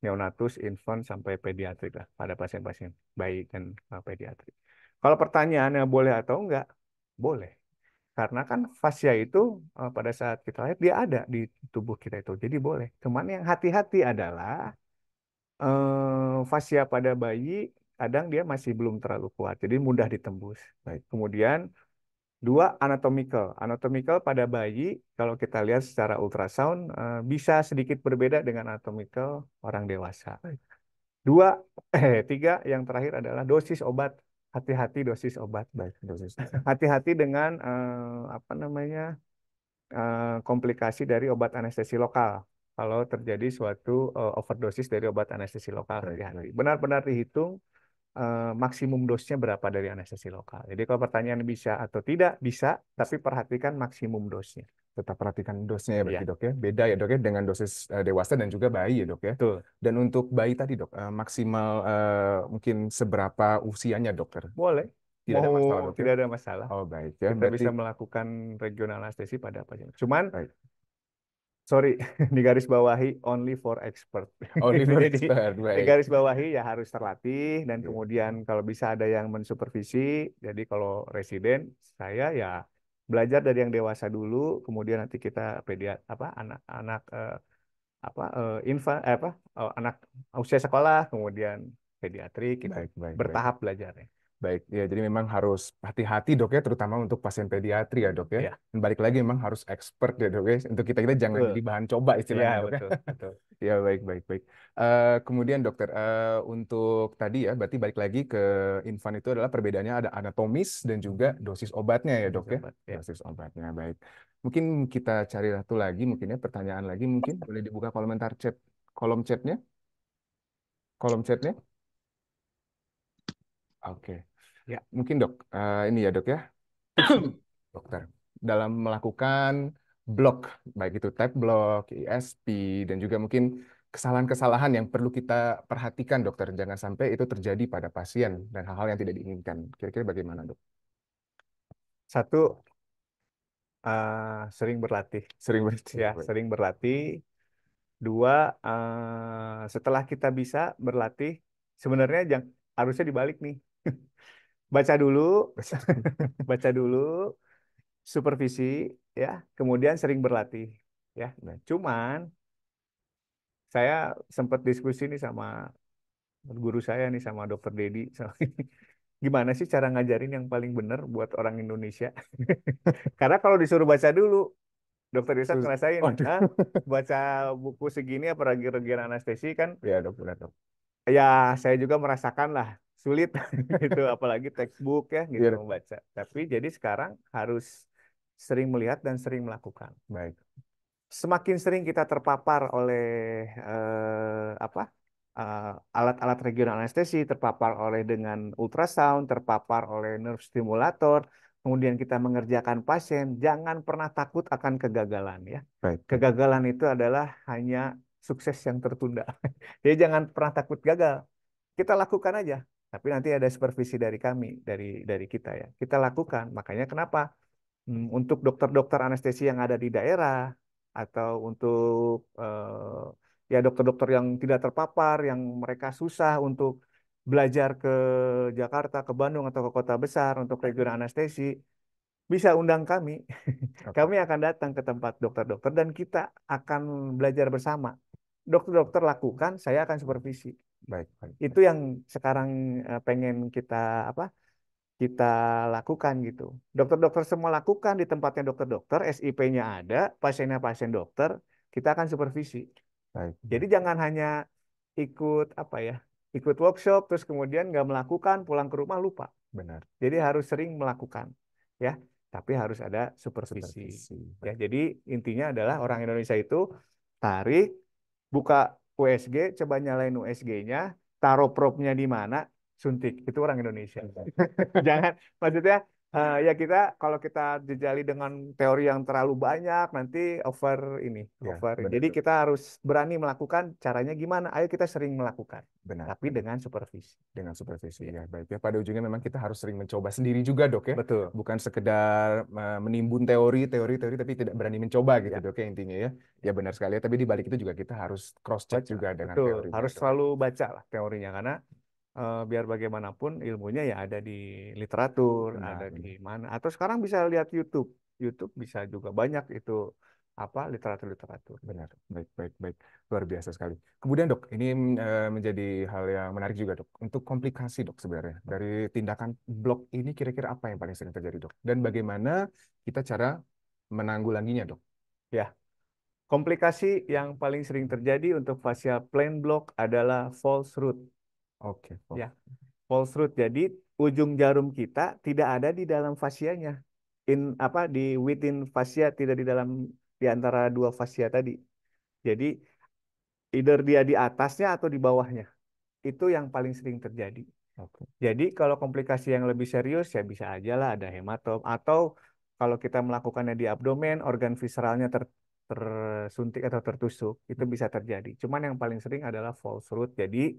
[SPEAKER 2] neonatus, infant sampai pediatrik lah pada pasien-pasien bayi dan eh, pediatrik. Kalau pertanyaannya boleh atau enggak, boleh karena kan fascia itu eh, pada saat kita lihat dia ada di tubuh kita itu jadi boleh cuman yang hati-hati adalah Eh, Fasia pada bayi kadang dia masih belum terlalu kuat, jadi mudah ditembus. Baik. Kemudian dua anatomical. Anatomical pada bayi kalau kita lihat secara ultrasound eh, bisa sedikit berbeda dengan anatomical orang dewasa. Dua eh tiga yang terakhir adalah dosis obat. Hati-hati dosis obat. Baik, dosis. Hati-hati dengan eh, apa namanya, eh, komplikasi dari obat anestesi lokal kalau terjadi suatu uh, overdosis dari obat anestesi lokal sehari-hari. Benar-benar dihitung uh, maksimum dosnya berapa dari anestesi lokal. Jadi kalau pertanyaan bisa atau tidak, bisa, tapi perhatikan maksimum dosnya.
[SPEAKER 1] Tetap perhatikan dosnya ya ya. dok ya. Beda ya dok ya dengan dosis uh, dewasa dan juga bayi ya dok ya. Betul. Dan untuk bayi tadi dok, uh, maksimal uh, mungkin seberapa usianya dokter?
[SPEAKER 2] Boleh. Tidak oh, ada masalah. Ya? Tidak ada masalah. Oh
[SPEAKER 1] baik ya. Kita berarti... bisa
[SPEAKER 2] melakukan regional anestesi pada saja.
[SPEAKER 1] Cuman baik sorry di garis bawahi
[SPEAKER 2] only for expert. Only for Jadi, expert, baik. Di garis bawahi ya harus terlatih dan iya. kemudian kalau bisa ada yang mensupervisi. Jadi kalau resident saya ya belajar dari yang dewasa dulu, kemudian nanti kita pediat apa anak-anak eh, apa eh, infa eh, apa eh, anak usia sekolah, kemudian pediatri kita Baik, baik, bertahap
[SPEAKER 1] baik. belajarnya. Baik, ya jadi memang harus hati-hati dok ya, terutama untuk pasien pediatri ya dok ya. ya. Dan balik lagi memang harus expert ya dok ya, untuk kita kita jangan betul. jadi bahan coba istilahnya iya, ya, betul, Betul. ya baik baik baik. Uh, kemudian dokter uh, untuk tadi ya, berarti balik lagi ke infan itu adalah perbedaannya ada anatomis dan juga mm-hmm. dosis obatnya ya dok dosis ya. Obat, ya. Dosis obatnya baik. Mungkin kita cari satu lagi, mungkin ya pertanyaan lagi mungkin boleh dibuka komentar chat kolom chatnya kolom chatnya Oke. Ya, mungkin dok, uh, ini ya dok ya. Dokter, dalam melakukan blok, baik itu type block, ISP, dan juga mungkin kesalahan-kesalahan yang perlu kita perhatikan dokter. Jangan sampai itu terjadi pada pasien dan hal-hal yang tidak diinginkan. Kira-kira bagaimana dok? Satu,
[SPEAKER 2] uh, sering berlatih. Sering berlatih. Ya, sering berlatih. Dua, uh, setelah kita bisa berlatih, sebenarnya yang harusnya dibalik nih baca dulu, baca dulu, supervisi, ya, kemudian sering berlatih, ya. Nah, cuman saya sempat diskusi nih sama guru saya nih sama dokter Dedi, gimana sih cara ngajarin yang paling benar buat orang Indonesia? Karena kalau disuruh baca dulu, dokter Yusuf ngerasain, nah, baca buku segini apalagi regian anestesi kan? Ya dokter, dokter. Ya saya juga merasakan lah sulit gitu apalagi textbook ya gitu yeah. membaca tapi jadi sekarang harus sering melihat dan sering melakukan baik semakin sering kita terpapar oleh eh, apa eh, alat-alat eh, regional anestesi terpapar oleh dengan ultrasound terpapar oleh nerve stimulator kemudian kita mengerjakan pasien, jangan pernah takut akan kegagalan ya. Baik. Kegagalan itu adalah hanya sukses yang tertunda. Jadi jangan pernah takut gagal. Kita lakukan aja. Tapi nanti ada supervisi dari kami, dari dari kita ya. Kita lakukan. Makanya kenapa hmm, untuk dokter-dokter anestesi yang ada di daerah atau untuk eh, ya dokter-dokter yang tidak terpapar, yang mereka susah untuk belajar ke Jakarta, ke Bandung atau ke kota besar untuk regional anestesi, bisa undang kami. Okay. Kami akan datang ke tempat dokter-dokter dan kita akan belajar bersama. Dokter-dokter lakukan, saya akan supervisi. Baik, baik. Itu yang sekarang eh, pengen kita apa? kita lakukan gitu. Dokter-dokter semua lakukan di tempatnya dokter-dokter, SIP-nya ada, pasiennya pasien dokter, kita akan supervisi. Baik. Jadi jangan hanya ikut apa ya, ikut workshop terus kemudian nggak melakukan, pulang ke rumah lupa. Benar. Jadi harus sering melakukan, ya. Tapi harus ada supervisi. supervisi. Ya, jadi intinya adalah orang Indonesia itu tarik, buka USG, coba nyalain USG-nya, taruh probe-nya di mana, suntik. Itu orang Indonesia. Iya. Jangan, maksudnya Uh, ya kita kalau kita jejali dengan teori yang terlalu banyak nanti over ini ya, over. Benar. Jadi kita harus berani melakukan. Caranya gimana? Ayo kita sering melakukan.
[SPEAKER 1] Benar. Tapi dengan supervisi. Dengan supervisi ya. ya baik ya. Pada ujungnya memang kita harus sering mencoba sendiri juga dok ya. Betul. Bukan sekedar eh, menimbun teori, teori-teori tapi tidak berani mencoba gitu ya. dok ya intinya ya. Iya. Ya benar sekali. Ya. Tapi di balik itu juga kita harus cross check juga dengan Betul. teori. Ya, harus ya.
[SPEAKER 2] selalu baca lah teorinya karena uh, biar bagaimanapun ilmunya ya ada di literatur, nah, ada di mana. Atau sekarang bisa lihat YouTube.
[SPEAKER 1] YouTube bisa juga banyak itu apa literatur-literatur. Benar. Baik, baik, baik. Luar biasa sekali. Kemudian, Dok, ini uh, menjadi hal yang menarik juga, Dok. Untuk komplikasi, Dok, sebenarnya dari tindakan blok ini kira-kira apa yang paling sering terjadi, Dok? Dan bagaimana kita cara menanggulanginya, Dok?
[SPEAKER 2] Ya. Komplikasi yang paling sering terjadi untuk fascia plain block adalah false root Oke. Okay, ya. False root. Jadi ujung jarum kita tidak ada di dalam fasianya. In apa di within fasia tidak di dalam di antara dua fasia tadi. Jadi either dia di atasnya atau di bawahnya. Itu yang paling sering terjadi. Okay. Jadi kalau komplikasi yang lebih serius ya bisa aja lah ada hematom atau kalau kita melakukannya di abdomen organ visceralnya ter tersuntik atau tertusuk itu hmm. bisa terjadi. Cuman yang paling sering adalah false root. Jadi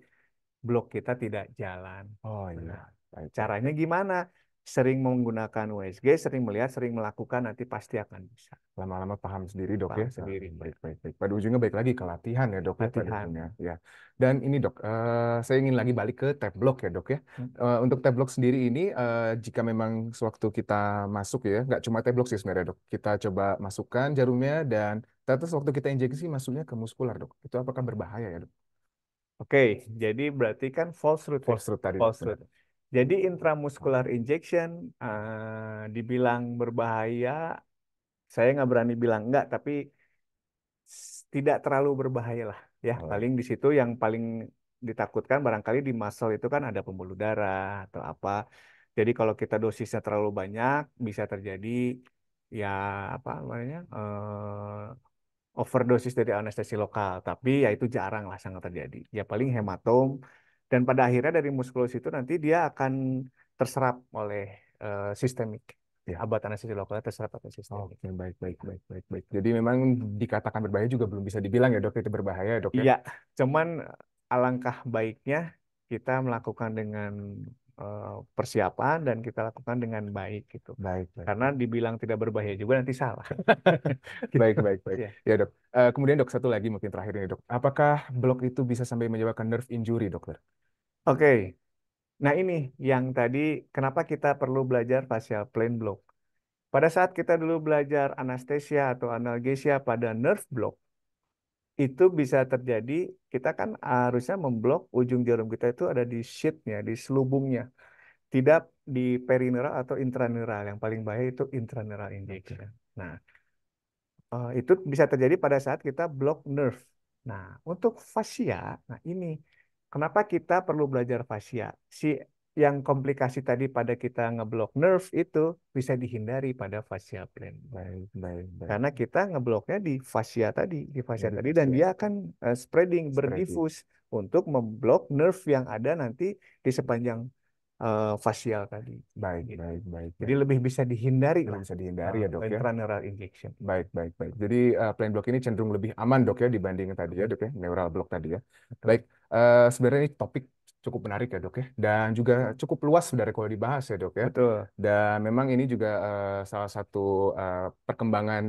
[SPEAKER 2] blok kita tidak jalan. Oh iya. Nah, caranya gimana? Sering menggunakan USG, sering melihat, sering melakukan, nanti
[SPEAKER 1] pasti akan bisa. Lama-lama paham sendiri dok ya. paham ya. Sendiri. Iya. Baik, baik, baik. Pada ujungnya baik lagi ke latihan ya dok. Ya, latihan. Ya, ya. Dan ini dok, uh, saya ingin lagi balik ke tab block ya dok ya. Uh, untuk tab block sendiri ini, uh, jika memang sewaktu kita masuk ya, nggak cuma tab block sih sebenarnya dok. Kita coba masukkan jarumnya dan ternyata waktu kita injeksi masuknya ke muskular dok. Itu apakah berbahaya ya dok?
[SPEAKER 2] Oke, jadi berarti kan false root. Ya? False root tadi. False root. Jadi intramuscular injection uh, dibilang berbahaya, saya nggak berani bilang enggak, tapi tidak terlalu berbahaya lah. Ya, paling di situ yang paling ditakutkan barangkali di muscle itu kan ada pembuluh darah atau apa. Jadi kalau kita dosisnya terlalu banyak bisa terjadi ya apa namanya? Uh, overdosis dari anestesi lokal, tapi ya itu jarang lah sangat terjadi. Ya paling hematom dan pada akhirnya dari muskulus itu nanti dia akan terserap oleh uh, sistemik ya. obat anestesi lokalnya terserap atau sistemik. Oke,
[SPEAKER 1] baik, baik, baik, baik, baik. Jadi memang dikatakan berbahaya juga belum bisa dibilang ya dok itu berbahaya ya,
[SPEAKER 2] dok. Ya? Iya, ya? cuman eh, alangkah baiknya kita melakukan dengan Eh, persiapan dan kita lakukan dengan baik gitu. Baik, baik. Karena dibilang tidak berbahaya juga
[SPEAKER 1] nanti salah. gitu. Baik, baik, baik. Ya, ya dok. Uh, kemudian dok satu lagi mungkin terakhir ini dok. Apakah blok itu bisa sampai menyebabkan nerve injury dokter? Oke. Okay. Nah ini
[SPEAKER 2] yang tadi kenapa kita perlu belajar facial plane block. Pada saat kita dulu belajar anestesia atau analgesia pada nerve block, itu bisa terjadi kita kan harusnya memblok ujung jarum kita itu ada di sheetnya, di selubungnya. Tidak di perineral atau intraneral. Yang paling bahaya itu intraneral injection. Gitu. Nah, eh, itu bisa terjadi pada saat kita blok nerve. Nah, untuk fascia, nah ini kenapa kita perlu belajar fascia? Si yang komplikasi tadi pada kita ngeblok nerve itu bisa dihindari pada fascia plane. Baik, baik, baik. Karena kita ngebloknya di fascia tadi, di fascia baik, tadi dan baik. dia akan uh, spreading, spreading, berdifus untuk memblok nerve yang ada nanti di sepanjang
[SPEAKER 1] uh, eh, fascia tadi. Baik, gitu. baik, baik. Jadi
[SPEAKER 2] lebih bisa dihindari. Lebih bisa dihindari uh, ya, Dok ya.
[SPEAKER 1] neural injection. Baik, baik, baik. Jadi uh, plane block ini cenderung lebih aman, Dok ya, dibanding tadi ya, Dok ya, neural block tadi ya. Baik, uh, sebenarnya ini topik cukup menarik ya dok ya dan juga cukup luas dari kalau dibahas ya dok ya. Betul. Dan memang ini juga uh, salah satu uh, perkembangan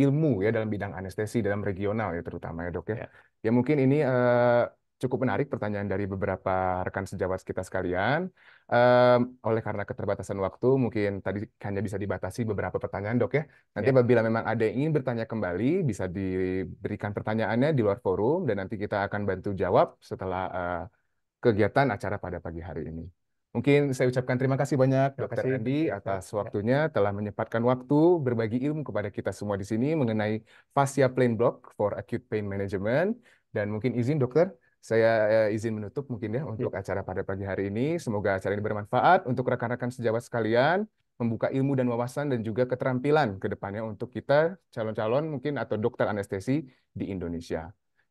[SPEAKER 1] ilmu ya dalam bidang anestesi dalam regional ya terutama ya dok ya. Ya, ya mungkin ini uh, cukup menarik pertanyaan dari beberapa rekan sejawat kita sekalian. Um, oleh karena keterbatasan waktu, mungkin tadi hanya bisa dibatasi beberapa pertanyaan, dok ya. Nanti yeah. apabila memang ada yang ingin bertanya kembali, bisa diberikan pertanyaannya di luar forum dan nanti kita akan bantu jawab setelah uh, kegiatan acara pada pagi hari ini. Mungkin saya ucapkan terima kasih banyak kasih. Dr. Andi atas waktunya telah menyempatkan waktu berbagi ilmu kepada kita semua di sini mengenai fascia plane block for acute pain management dan mungkin izin dokter saya eh, izin menutup mungkin ya untuk ya. acara pada pagi hari ini. Semoga acara ini bermanfaat untuk rekan-rekan sejawat sekalian membuka ilmu dan wawasan dan juga keterampilan ke depannya untuk kita calon-calon mungkin atau dokter anestesi di Indonesia.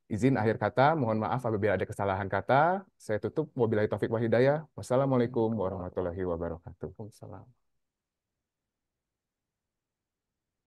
[SPEAKER 1] Izin akhir kata, mohon maaf apabila ada kesalahan kata. Saya tutup. Wabillahi taufik Wahidaya. Wassalamualaikum warahmatullahi wabarakatuh. Waalaikumsalam.